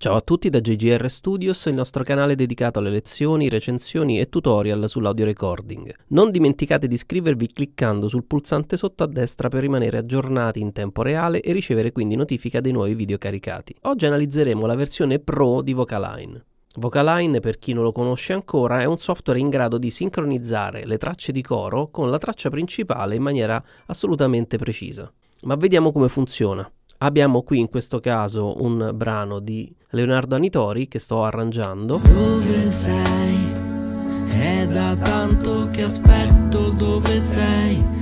Ciao a tutti da JGR Studios, il nostro canale dedicato alle lezioni, recensioni e tutorial sull'audio recording. Non dimenticate di iscrivervi cliccando sul pulsante sotto a destra per rimanere aggiornati in tempo reale e ricevere quindi notifica dei nuovi video caricati. Oggi analizzeremo la versione Pro di Vocaline. Vocaline, per chi non lo conosce ancora, è un software in grado di sincronizzare le tracce di coro con la traccia principale in maniera assolutamente precisa. Ma vediamo come funziona. Abbiamo qui in questo caso un brano di Leonardo Anitori che sto arrangiando. Dove sei? È da tanto che aspetto dove sei?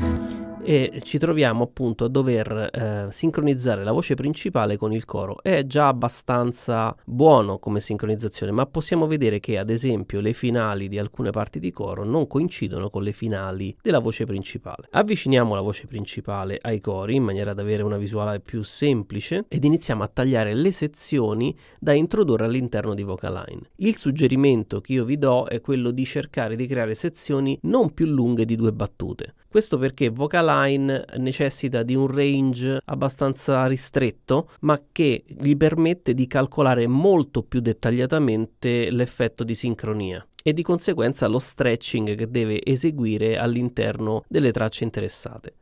e ci troviamo appunto a dover eh, sincronizzare la voce principale con il coro. È già abbastanza buono come sincronizzazione, ma possiamo vedere che ad esempio le finali di alcune parti di coro non coincidono con le finali della voce principale. Avviciniamo la voce principale ai cori in maniera da avere una visuale più semplice ed iniziamo a tagliare le sezioni da introdurre all'interno di Vocaline. Il suggerimento che io vi do è quello di cercare di creare sezioni non più lunghe di due battute. Questo perché Vocaline design necessita di un range abbastanza ristretto, ma che gli permette di calcolare molto più dettagliatamente l'effetto di sincronia e di conseguenza lo stretching che deve eseguire all'interno delle tracce interessate.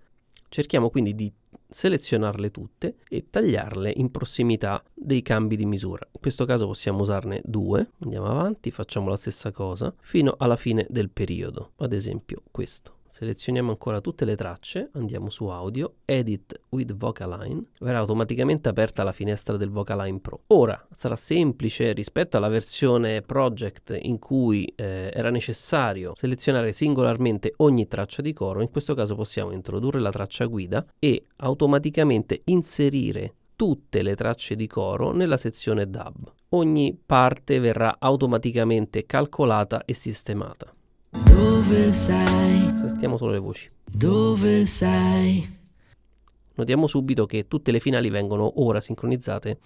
Cerchiamo quindi di selezionarle tutte e tagliarle in prossimità dei cambi di misura. In questo caso possiamo usarne due, andiamo avanti, facciamo la stessa cosa fino alla fine del periodo, ad esempio questo. Selezioniamo ancora tutte le tracce, andiamo su audio, edit with Vocaline, verrà automaticamente aperta la finestra del Vocaline Pro. Ora sarà semplice rispetto alla versione project in cui eh, era necessario selezionare singolarmente ogni traccia di coro, in questo caso possiamo introdurre la traccia guida e automaticamente inserire tutte le tracce di coro nella sezione DAB. Ogni parte verrà automaticamente calcolata e sistemata. Dove sei? Sentiamo solo le voci. Dove sei? Notiamo subito che tutte le finali vengono ora sincronizzate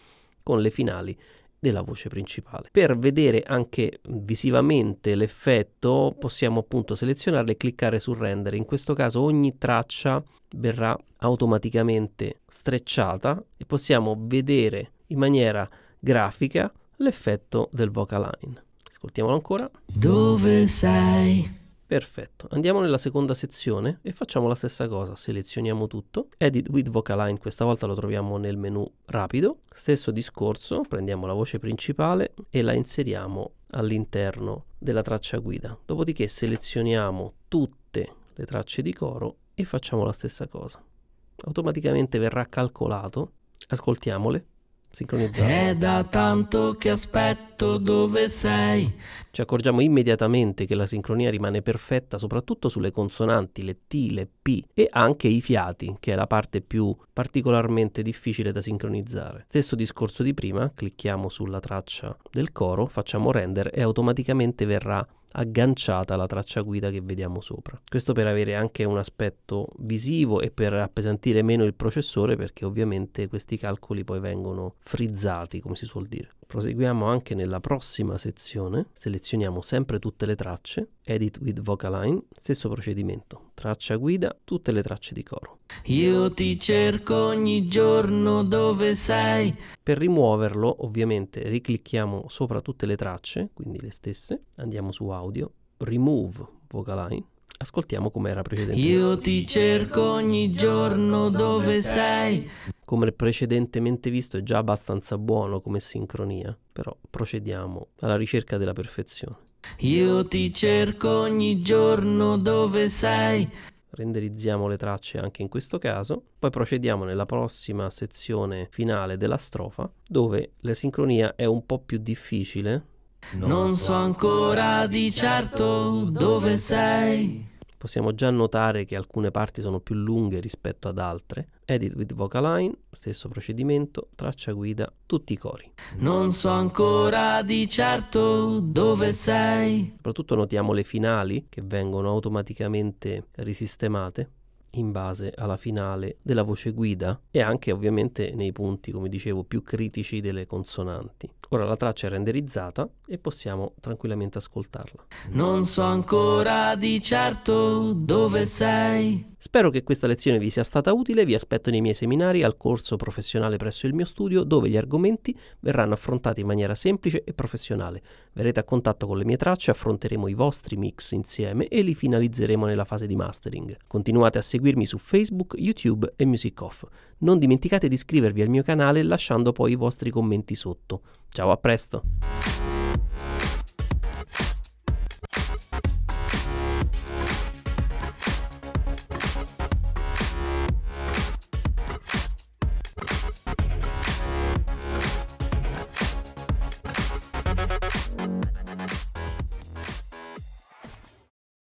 con le finali della voce principale. Per vedere anche visivamente l'effetto possiamo appunto selezionarla e cliccare su rendere. In questo caso ogni traccia verrà automaticamente strecciata e possiamo vedere in maniera grafica l'effetto del vocal line. Ascoltiamolo ancora. Dove sei? Perfetto, andiamo nella seconda sezione e facciamo la stessa cosa, selezioniamo tutto, edit with vocaline, questa volta lo troviamo nel menu rapido, stesso discorso, prendiamo la voce principale e la inseriamo all'interno della traccia guida, dopodiché selezioniamo tutte le tracce di coro e facciamo la stessa cosa. Automaticamente verrà calcolato, ascoltiamole, sincronizziamo. È da tanto che aspetto letto dove sei. Ci accorgiamo immediatamente che la sincronia rimane perfetta soprattutto sulle consonanti, le T, le P e anche i fiati, che è la parte più particolarmente difficile da sincronizzare. Stesso discorso di prima, clicchiamo sulla traccia del coro, facciamo render e automaticamente verrà agganciata la traccia guida che vediamo sopra. Questo per avere anche un aspetto visivo e per appesantire meno il processore perché ovviamente questi calcoli poi vengono frizzati, come si suol dire. Proseguiamo anche nella prossima sezione, selezioniamo sempre tutte le tracce, Edit with Vocaline, stesso procedimento, traccia guida, tutte le tracce di coro. Io ti cerco ogni giorno dove sei. Per rimuoverlo ovviamente riclicchiamo sopra tutte le tracce, quindi le stesse, andiamo su audio, remove Vocaline, ascoltiamo come era precedentemente. Io ti cerco ogni giorno dove sei come precedentemente visto è già abbastanza buono come sincronia, però procediamo alla ricerca della perfezione. Io ti cerco ogni giorno dove sei. Renderizziamo le tracce anche in questo caso, poi procediamo nella prossima sezione finale della strofa dove la sincronia è un po' più difficile. Non so ancora di certo dove sei. Possiamo già notare che alcune parti sono più lunghe rispetto ad altre, Edit with Vocaline, stesso procedimento, traccia guida, tutti i cori. Non so ancora di certo dove sei. Soprattutto notiamo le finali che vengono automaticamente risistemate in base alla finale della voce guida e anche ovviamente nei punti, come dicevo, più critici delle consonanti. Ora la traccia è renderizzata e possiamo tranquillamente ascoltarla. Non so ancora di certo dove sei. Spero che questa lezione vi sia stata utile, vi aspetto nei miei seminari al corso professionale presso il mio studio dove gli argomenti verranno affrontati in maniera semplice e professionale. Verrete a contatto con le mie tracce, affronteremo i vostri mix insieme e li finalizzeremo nella fase di mastering. Continuate a seguirmi su Facebook, YouTube e Music Off. Non dimenticate di iscrivervi al mio canale lasciando poi i vostri commenti sotto. Ciao, a presto!